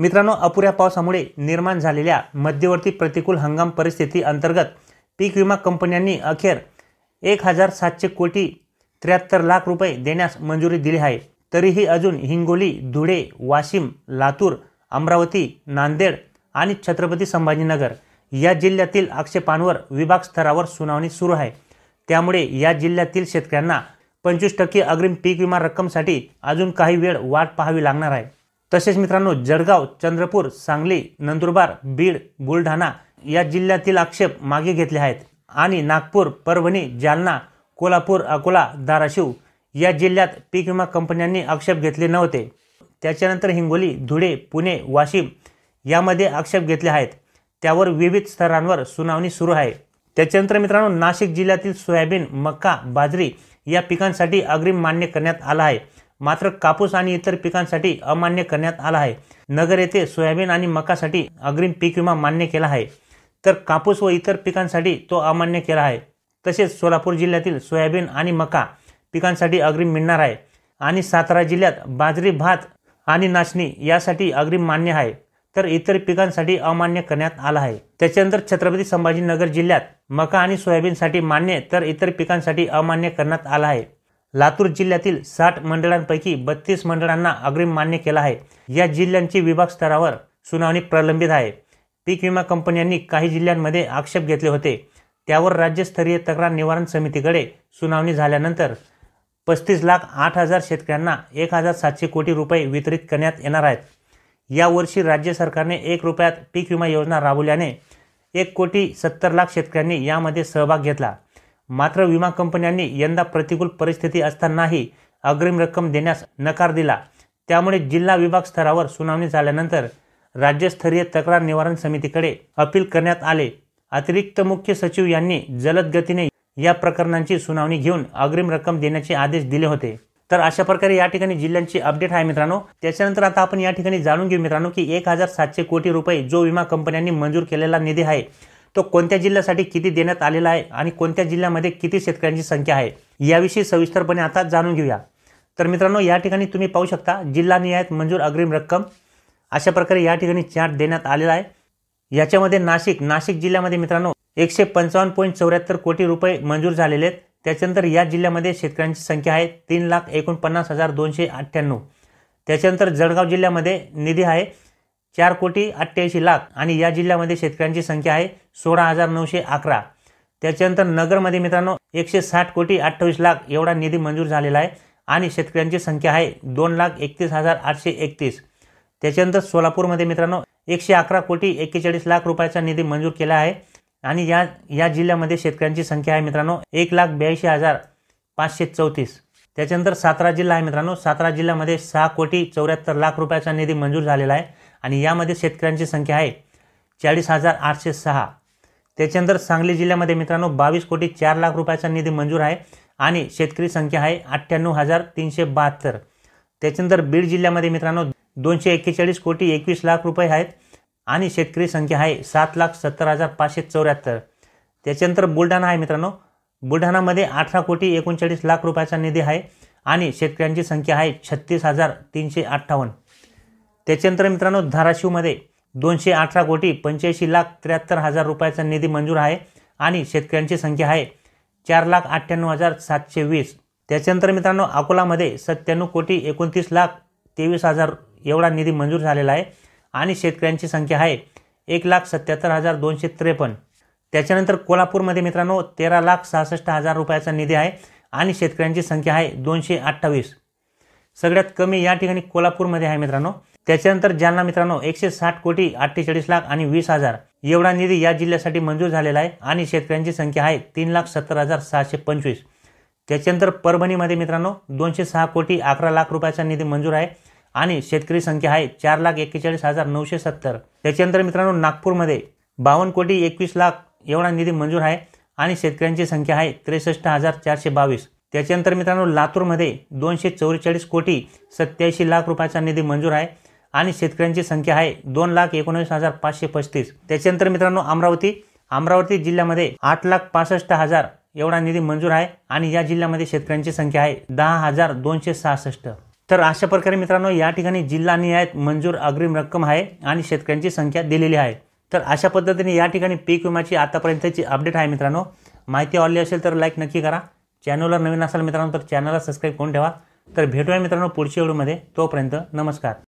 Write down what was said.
मित्रांनो अपुऱ्या पावसामुळे निर्माण झालेल्या मध्यवर्ती प्रतिकूल हंगाम परिस्थिती अंतर्गत पीक विमा कंपन्यांनी अखेर एक हजार सातशे कोटी त्र्याहत्तर लाख रुपये देण्यास मंजुरी दिली आहे तरीही अजून हिंगोली धुळे वाशिम लातूर अमरावती नांदेड आणि छत्रपती संभाजीनगर या जिल्ह्यातील आक्षेपांवर विभाग स्तरावर सुनावणी सुरू आहे त्यामुळे या जिल्ह्यातील शेतकऱ्यांना पंचवीस टक्के अग्रिम पीक विमा रक्कमसाठी अजून काही वेळ वाट पाहावी लागणार आहे तसेच मित्रांनो जळगाव चंद्रपूर सांगली नंदुरबार बीड बुलढाणा या जिल्ह्यातील आक्षेप मागे घेतले आहेत आणि नागपूर परभणी जालना कोल्हापूर अकोला धाराशिव या जिल्ह्यात पीक विमा कंपन्यांनी आक्षेप घेतले नव्हते त्याच्यानंतर हिंगोली धुळे पुणे वाशिम यामध्ये आक्षेप घेतले आहेत त्यावर विविध स्तरांवर सुनावणी सुरू आहे त्याच्यानंतर मित्रांनो नाशिक जिल्ह्यातील सोयाबीन मक्का बाजरी या पिकांसाठी अग्रिम मान्य करण्यात आला आहे मात्र कापूस आणि इतर पिकांसाठी अमान्य करण्यात आला आहे नगर येथे सोयाबीन आणि मकासाठी अग्रिम पीक विमा मान्य केला आहे तर कापूस व इतर पिकांसाठी तो अमान्य केला आहे तसेच सोलापूर जिल्ह्यातील सोयाबीन आणि मका पिकांसाठी अग्रिम मिळणार आहे आणि सातारा जिल्ह्यात बाजरी भात आणि नाचणी यासाठी अग्रिम मान्य आहे तर इतर पिकांसाठी अमान्य करण्यात आला आहे त्याच्यानंतर छत्रपती संभाजीनगर जिल्ह्यात मका आणि सोयाबीनसाठी मान्य तर इतर पिकांसाठी अमान्य करण्यात आला आहे लातूर जिल्ह्यातील साठ मंडळांपैकी बत्तीस मंडळांना अग्रिम मान्य केला आहे या जिल्ह्यांची विभाग स्तरावर सुनावणी प्रलंबित आहे पीक विमा कंपन्यांनी काही जिल्ह्यांमध्ये आक्षेप घेतले होते त्यावर राज्यस्तरीय तक्रार निवारण समितीकडे सुनावणी झाल्यानंतर पस्तीस लाख आठ हजार शेतकऱ्यांना एक हजार सातशे कोटी रुपये वितरित करण्यात येणार आहेत यावर्षी राज्य सरकारने एक रुपयात पीक विमा योजना राबवल्याने एक कोटी सत्तर लाख शेतकऱ्यांनी यामध्ये सहभाग घेतला मात्र विमा कंपन्यांनी यंदा प्रतिकूल परिस्थिती असतानाही अग्रिम रक्कम देण्यास नकार दिला त्यामुळे जिल्हा विभाग स्तरावर सुनावणी झाल्यानंतर राज्यस्तरीय तक्रार निवारण समितीकडे अपील करण्यात आले अतिरिक्त मुख्य सचिव यांनी जलद गतीने या प्रकरणांची सुनावणी घेऊन अग्रिम रक्कम देण्याचे आदेश दिले होते तर अशा प्रकारे या ठिकाणी जिल्ह्यांची अपडेट आहे मित्रांनो त्याच्यानंतर आता आपण या ठिकाणी जाणून घेऊ मित्रांनो की एक हजार सातशे कोटी रुपये जो विमा कंपन्यांनी मंजूर केलेला निधी आहे तो कोणत्या जिल्ह्यासाठी किती देण्यात आलेला आहे आणि कोणत्या जिल्ह्यामध्ये किती शेतकऱ्यांची संख्या आहे याविषयी सविस्तरपणे आता जाणून घेऊया तर मित्रांनो या ठिकाणी तुम्ही पाहू शकता जिल्हा नियत मंजूर अग्रिम रक्कम अशा प्रकारे या ठिकाणी चार्ट देण्यात आलेला आहे याच्यामध्ये नाशिक नाशिक जिल्ह्यामध्ये मित्रांनो एकशे पंचावन्न पॉईंट चौऱ्याहत्तर कोटी रुपये मंजूर झालेले आहेत त्याच्यानंतर या जिल्ह्यामध्ये शेतकऱ्यांची संख्या आहे तीन लाख एकोणपन्नास हजार दोनशे अठ्ठ्याण्णव त्याच्यानंतर जळगाव जिल्ह्यामध्ये निधी आहे चार कोटी अठ्ठ्याऐंशी लाख आणि या जिल्ह्यामध्ये शेतकऱ्यांची संख्या आहे सोळा हजार नऊशे अकरा त्याच्यानंतर नगरमध्ये मित्रांनो एकशे साठ कोटी अठ्ठावीस लाख एवढा निधी मंजूर झालेला आहे आणि शेतकऱ्यांची संख्या आहे दोन लाख एकतीस हजार आठशे एकतीस त्याच्यानंतर सोलापूरमध्ये मित्रांनो एकशे अकरा कोटी एक्केचाळीस लाख रुपयाचा निधी मंजूर केला आहे आणि या या जिल्ह्यामध्ये शेतकऱ्यांची संख्या आहे मित्रांनो एक लाख ब्याऐंशी हजार पाचशे चौतीस त्याच्यानंतर सातारा जिल्हा आहे मित्रांनो सातारा जिल्ह्यामध्ये सहा कोटी चौऱ्याहत्तर लाख रुपयाचा निधी मंजूर झालेला आहे आणि यामध्ये शेतकऱ्यांची संख्या आहे चाळीस हजार आठशे सहा त्याच्यानंतर सांगली जिल्ह्यामध्ये मित्रांनो बावीस कोटी चार लाख रुपयाचा निधी मंजूर आहे आणि शेतकरी संख्या आहे अठ्ठ्याण्णव हजार तीनशे बहात्तर त्याच्यानंतर बीड जिल्ह्यामध्ये मित्रांनो दोनशे एक्केचाळीस कोटी एकवीस लाख रुपये आहेत आणि शेतकरी संख्या आहे सात लाख सत्तर हजार पाचशे चौऱ्याहत्तर त्याच्यानंतर बुलढाणा आहे मित्रांनो बुलढाणामध्ये अठरा कोटी एकोणचाळीस लाख रुपयाचा निधी आहे आणि शेतकऱ्यांची संख्या आहे छत्तीस हजार तीनशे अठ्ठावन्न त्याच्यानंतर मित्रांनो धाराशिवमध्ये दोनशे अठरा कोटी पंच्याऐंशी लाख त्र्याहत्तर हजार रुपयाचा निधी मंजूर आहे आणि शेतकऱ्यांची संख्या आहे चार लाख अठ्ठ्याण्णव हजार सातशे वीस त्याच्यानंतर मित्रांनो अकोलामध्ये सत्त्याण्णव कोटी एकोणतीस लाख तेवीस हजार एवढा निधी मंजूर झालेला आहे आणि शेतकऱ्यांची संख्या आहे एक लाख सत्याहत्तर हजार दोनशे त्रेपन्न त्याच्यानंतर कोल्हापूरमध्ये मित्रांनो तेरा लाख सहासष्ट हजार रुपयाचा निधी आहे आणि शेतकऱ्यांची संख्या आहे दोनशे अठ्ठावीस सगळ्यात कमी या ठिकाणी कोल्हापूरमध्ये आहे मित्रांनो त्याच्यानंतर जालना मित्रांनो एकशे साठ कोटी अठ्ठेचाळीस लाख आणि वीस हजार एवढा निधी या जिल्ह्यासाठी मंजूर झालेला आहे आणि शेतकऱ्यांची संख्या आहे तीन लाख सत्तर हजार सहाशे पंचवीस त्याच्यानंतर परभणीमध्ये मित्रांनो दोनशे सहा कोटी अकरा लाख रुपयाचा निधी मंजूर आहे आणि शेतकरी संख्या आहे चार लाख एक्केचाळीस हजार नऊशे सत्तर त्याच्यानंतर मित्रांनो नागपूरमध्ये बावन्न कोटी एकवीस लाख एवढा निधी मंजूर आहे आणि शेतकऱ्यांची संख्या आहे त्रेसष्ट हजार चारशे बावीस त्याच्यानंतर मित्रांनो लातूरमध्ये दोनशे चौवेचाळीस कोटी सत्याऐंशी लाख रुपयाचा निधी मंजूर आहे आणि शेतकऱ्यांची संख्या आहे दोन लाख एकोणवीस हजार पाचशे पस्तीस त्याच्यानंतर मित्रांनो अमरावती अमरावती जिल्ह्यामध्ये आठ लाख पासष्ट हजार एवढा निधी मंजूर आहे आणि या जिल्ह्यामध्ये शेतकऱ्यांची संख्या आहे दहा हजार दोनशे सहासष्ट तर अशा प्रकारे मित्रांनो या ठिकाणी जिल्हा निहायत मंजूर अग्रिम रक्कम आहे आणि शेतकऱ्यांची संख्या दिलेली आहे तर अशा पद्धतीने या ठिकाणी पीक विम्याची आतापर्यंतची अपडेट आहे मित्रांनो माहिती आवडली असेल तर लाईक नक्की करा चॅनलवर नवीन असाल मित्रांनो तर चॅनलला सबस्क्राईब करून ठेवा तर भेटूया मित्रांनो पुढच्या व्हिडिओमध्ये तोपर्यंत नमस्कार